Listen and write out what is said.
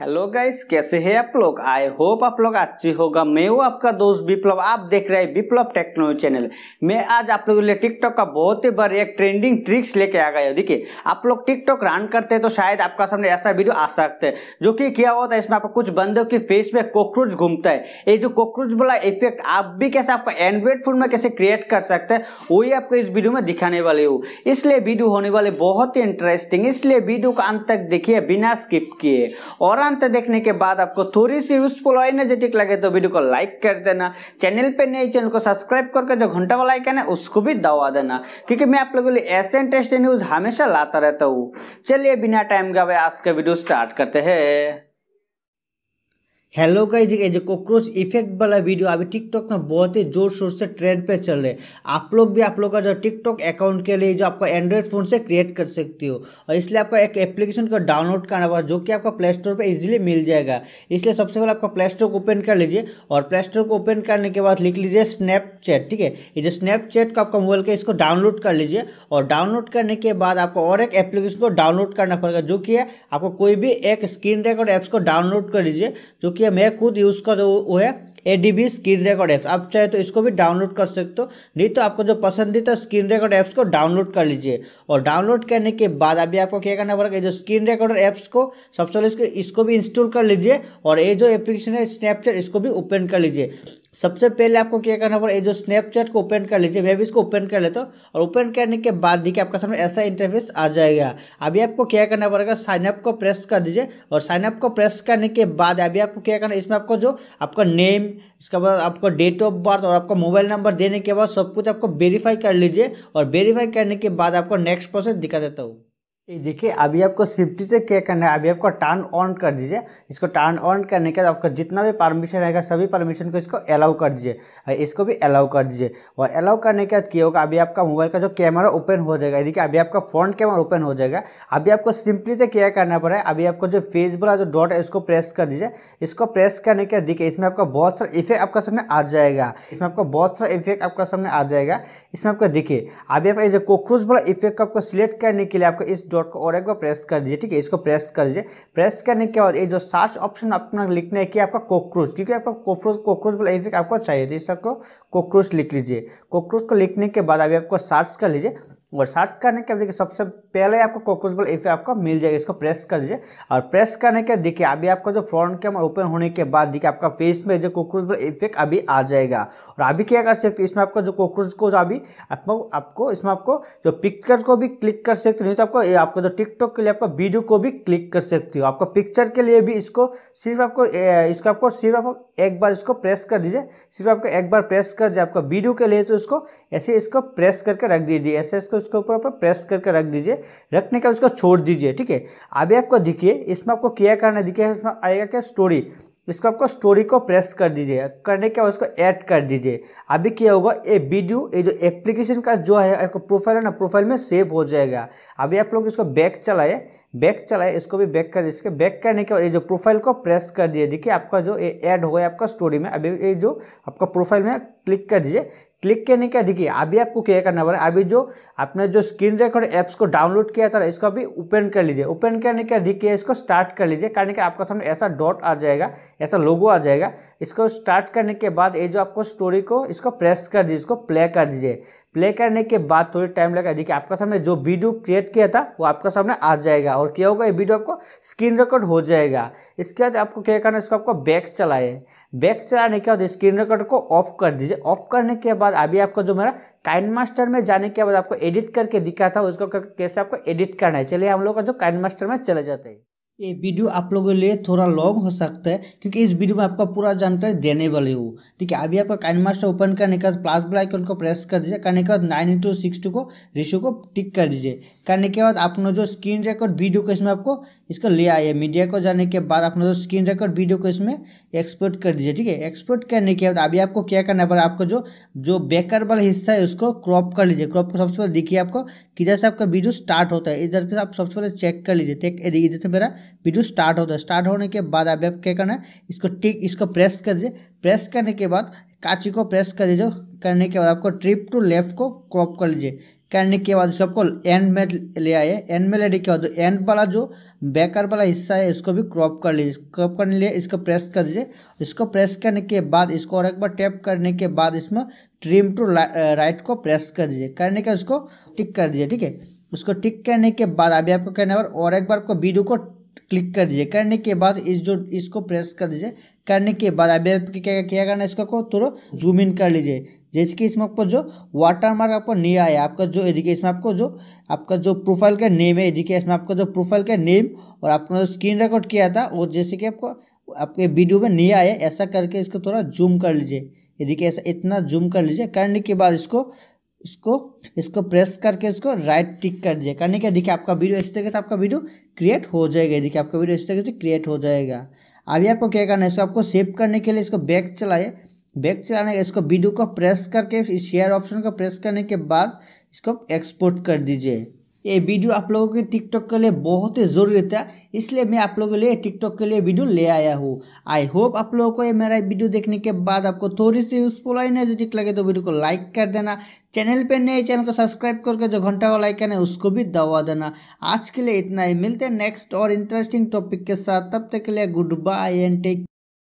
hello guys कैसे हैं आप लोग आई होप आप लोग अच्छे होगा मैं हूँ आपका दोस्त विप्लव आप देख रहे हैं विप्लव टेक्नोलॉजी चैनल मैं आज आप लोगों के लिए टिकटॉक का बहुत ही बड़ी एक ट्रेंडिंग ट्रिक्स लेके आ गया देखिए आप लोग टिकटॉक रन करते हैं तो शायद आपका सामने ऐसा वीडियो आ सकता है जो कि क्या होता है इसमें आपको कुछ बंदों के फेस में कॉकरोच घूमता है ये जो कॉकरोच वाला इफेक्ट आप भी कैसे आपका एंड्रॉइड फोन में कैसे क्रिएट कर सकते हैं वही आपको इस वीडियो में दिखाने वाले हूँ इसलिए वीडियो होने वाले बहुत ही इंटरेस्टिंग इसलिए वीडियो को अंत तक देखिए बिना स्किप किए और अंत देखने के बाद आपको थोड़ी सी यूजफुल और एनर्जेटिक लगे तो वीडियो को लाइक कर देना चैनल पे नए चैनल को सब्सक्राइब करके जो घंटा वाला आइकन है उसको भी दबा देना क्योंकि मैं आप लोगों के लिए ऐसे इंटरेस्टिंग न्यूज हमेशा लाता रहता हूँ चलिए बिना टाइम गए आज का वीडियो स्टार्ट करते हैं हेलो गाइज ये जो कॉकरोच इफेक्ट वाला वीडियो अभी टिकटॉक में बहुत ही जोर शोर से ट्रेंड पे चल रहे हैं आप लोग भी आप लोग का जो टिकटॉक अकाउंट के लिए जो आपका एंड्रॉयड फ़ोन से क्रिएट कर सकती हो और इसलिए आपका एक एप्लीकेशन को डाउनलोड करना होगा जो कि आपका प्ले स्टोर पर ईजिली मिल जाएगा इसलिए सबसे पहले आपका प्ले स्टोर को ओपन कर लीजिए और प्ले स्टोर को ओपन करने के बाद लिख लीजिए स्नैपचैट ठीक है ये जो स्नैपचैट को आपका मोबाइल के इसको डाउनलोड कर लीजिए और डाउनलोड करने के बाद आपको और एक एप्लीकेशन को डाउनलोड करना पड़ेगा जो कि आपको कोई भी एक स्क्रीन रेकॉर्ड ऐप्स को डाउनलोड कर लीजिए जो कि किया मैं खुद यूज़ कर वो है A D B screen record apps आप चाहे तो इसको भी डाउनलोड कर सकते हो नहीं तो आपको जो पसंदीदा स्क्रीन रिकॉर्ड ऐप्स को डाउनलोड कर लीजिए और डाउनलोड करने के बाद अभी आपको क्या करना पड़ेगा जो स्क्रीन रिकॉर्डर ऐप्स को सबसे पहले इसको भी इंस्टॉल कर लीजिए और ये जो एप्लीकेशन है स्नैपचैट इसको भी ओपन कर लीजिए सबसे पहले आपको क्या करना पड़ेगा जो स्नैपचैट को ओपन कर लीजिए वेब इसको ओपन कर लेते हो और ओपन करने के बाद देखिए आपका सामने ऐसा इंटरफेस आ जाएगा अभी आपको क्या करना पड़ेगा साइनअप को प्रेस कर दीजिए और साइनअप को प्रेस करने के बाद अभी आपको क्या करना इसमें आपको जो आपका नेम इसके बाद आपको डेट ऑफ बर्थ और आपका मोबाइल नंबर देने के बाद सब कुछ आपको वेरीफाई कर लीजिए और वेरीफाई करने के बाद आपको नेक्स्ट प्रोसेस दिखा देता हूँ ये देखिए अभी आपको सिफ्टी से क्या करना है अभी आपको टर्न ऑन कर दीजिए इसको टर्न ऑन करने के बाद आपका जितना भी परमिशन रहेगा सभी परमिशन को इसको अलाउ कर दीजिए इसको भी अलाउ कर दीजिए और अलाउ करने के बाद क्या होगा अभी आपका मोबाइल का जो कैमरा ओपन हो जाएगा देखिए अभी आपका फ्रंट कैमरा ओपन हो जाएगा अभी आपको सिंपली से क्या करना पड़ा है अभी आपको जो फेस वाला जो डॉट है इसको प्रेस कर दीजिए इसको प्रेस करने के बाद देखिए इसमें आपका बहुत सारा इफेक्ट आपका सामने आ जाएगा इसमें आपका बहुत सारा इफेक्ट आपका सामने आ जाएगा इसमें आपका देखिए अभी आपका जो कोक्रोच वाला इफेक्ट को आपको सिलेक्ट करने के लिए आपको इस डॉट को और एक बार प्रेस कर दीजिए ठीक है इसको प्रेस कर दीजिए प्रेस करने के बाद ये जो सर्च ऑप्शन अपना लिखना है कि आपका कोक्रोच क्योंकि आपका कोक्रोच कोक्रोच वाला इफेक्ट आपको चाहिए तो इस आपको कोक्रोच लिख लीजिए कोक्रोच को लिखने के बाद अभी आपको सर्च कर लीजिए और सर्च करने के देखिए सबसे पहले आपको कॉकरोच बल ऐप आपका मिल जाएगा इसको प्रेस कर दीजिए और प्रेस करने के देखिए अभी आपका जो फ्रंट कैमरा ओपन होने के बाद देखिए आपका फेस में जो कॉकरोच बल इफेक्ट अभी आ जाएगा और अभी क्या कर सकते इसमें आपका जो कॉक्रोच को जो अभी आपको इसमें आपको जो पिक्चर को भी क्लिक कर सकते हो नहीं तो आपको आपको जो टिकटॉक के लिए आपका वीडियो को भी क्लिक कर सकते हो आपका पिक्चर के लिए भी इसको सिर्फ आपको इसको आपको सिर्फ आप एक बार इसको प्रेस कर दीजिए सिर्फ आपको एक बार प्रेस कर दीजिए आपका वीडियो के लिए तो इसको ऐसे इसको प्रेस करके रख दीजिए ऐसे इसको उसके ऊपर आप प्रेस करके रख दीजिए रखने के बाद उसको छोड़ दीजिए ठीक है अभी आपको दिखिए इसमें आपको क्या करना है दिखिए इसमें आएगा क्या स्टोरी इसको आपको स्टोरी को प्रेस कर दीजिए करने के बाद उसको ऐड कर दीजिए अभी क्या होगा ये वीडियो ये जो एप्लीकेशन का जो है आपको प्रोफाइल है ना प्रोफाइल में सेव हो जाएगा अभी आप लोग इसको बैक चलाए बैक चलाए इसको भी बैक कर इसके बैक करने के बाद ये जो प्रोफाइल को प्रेस कर दिए देखिए आपका जो ये ऐड हो गया आपका स्टोरी में अभी ये जो आपका प्रोफाइल में क्लिक कर दीजिए क्लिक करने के देखिए अभी आपको क्या करना पड़ा अभी जो आपने जो स्क्रीन रिकॉर्ड ऐप्स को डाउनलोड किया था इसको अभी ओपन कर लीजिए ओपन करने के देखिए इसको स्टार्ट कर लीजिए कारण कि आपका सामने ऐसा डॉट आ जाएगा ऐसा लोगो आ जाएगा इसको स्टार्ट करने के बाद ये जो आपको स्टोरी को इसको प्रेस कर दीजिए इसको प्ले कर दीजिए प्ले करने के बाद थोड़ी टाइम लगा देखिए आपका सामने जो वीडियो क्रिएट किया था वो आपका सामने आ जाएगा और क्या होगा ये वीडियो आपको स्क्रीन रिकॉर्ड हो जाएगा इसके बाद आपको क्या करना है इसको आपको बैक चलाए बैक चलाने के बाद स्क्रीन रिकॉर्ड को ऑफ कर दीजिए ऑफ करने के बाद अभी आपका जो मेरा काइन मास्टर में जाने के बाद आपको एडिट करके दिखा था उसको कैसे आपको एडिट करना है चलिए हम लोग का जो काइन मास्टर में चले जाते हैं ये वीडियो आप लोगों के लिए थोड़ा लॉन्ग हो सकता है क्योंकि इस वीडियो में आपका पूरा जानकारी देने वाली हूँ ठीक है अभी आपका काइन मास्टर ओपन करने बाद प्लस ब्लाइकन को प्रेस कर दीजिए करने के बाद नाइन इंटू सिक्स टू को रेशियो को टिक कर दीजिए करने के बाद आपने जो स्क्रीन रिकॉर्ड वीडियो को इसमें आपको इसको ले आइए मीडिया को जाने के बाद अपना जो स्क्रीन रिकॉर्ड वीडियो को इसमें एक्सपोर्ट कर दीजिए ठीक है एक्सपोर्ट करने के बाद अभी आपको क्या करना पड़ा आपको जो जो बेकर वाला हिस्सा है उसको क्रॉप कर लीजिए क्रॉप को सबसे पहले देखिए आपको किधर से आपका वीडियो स्टार्ट होता है इधर से आप सबसे पहले चेक कर लीजिए इधर से मेरा वीडियो स्टार्ट होता है स्टार्ट होने के बाद अभी आप क्या करना है इसको टिक इसको प्रेस कर दीजिए प्रेस करने के बाद काची को प्रेस कर दीजिए करने के बाद आपको ट्रिप टू लेफ्ट को क्रॉप कर लीजिए करने के बाद इसको आपको एंड में ले आइए एंड में लेने के बाद एंड वाला जो बैकर वाला हिस्सा है इसको भी क्रॉप कर लीजिए क्रॉप करने लिए इसको प्रेस कर दीजिए इसको प्रेस करने के बाद इसको और एक बार टैप करने के बाद इसमें ट्रिम टू राइट को प्रेस कर दीजिए करने के इसको टिक कर दीजिए ठीक है उसको टिक करने के बाद अभी आपको कहने और एक बार आपको वीडियो को क्लिक कर दीजिए करने के बाद इस जो इसको प्रेस कर दीजिए करने के बाद अभी आपको क्या क्या करना है इसका को थोड़ा जूम इन कर लीजिए जैसे कि इसमें आपको जो वाटर मार्क आपको नहीं आया आपका जो एजुकेशन आपको जो आपका जो प्रोफाइल का नेम है एजुकेशन में आपका जो प्रोफाइल का नेम और आपने जो स्क्रीन रिकॉर्ड किया था वो जैसे कि आपको आपके वीडियो में नहीं आया ऐसा करके इसको थोड़ा जूम कर लीजिए यदि कि ऐसा इतना जूम कर लीजिए करने के बाद इसको इसको इसको प्रेस करके इसको राइट टिक कर दिया करने के देखिए आपका वीडियो इस तरीके से आपका वीडियो क्रिएट हो जाएगा देखिए आपका वीडियो इस तरीके से क्रिएट हो जाएगा अभी आपको क्या करना है इसको आपको सेव करने के लिए इसको बैक चलाइए बैक चलाने के इसको वीडियो को प्रेस करके शेयर ऑप्शन को प्रेस करने के बाद इसको एक्सपोर्ट कर दीजिए ये वीडियो आप लोगों के टिकटॉक के लिए बहुत ही ज़रूरी था इसलिए मैं आप लोगों के लिए टिकटॉक के लिए वीडियो ले आया हूँ आई होप आप लोगों को ये मेरा वीडियो देखने के बाद आपको थोड़ी सी यूजफुल आई जो टिक लगे तो वीडियो को लाइक कर देना चैनल पर नए चैनल को सब्सक्राइब करके जो घंटा वाला आइकन है उसको भी दबा देना आज के लिए इतना ही मिलते हैं नेक्स्ट और इंटरेस्टिंग टॉपिक के साथ तब तक के लिए गुड बाय एंड टेक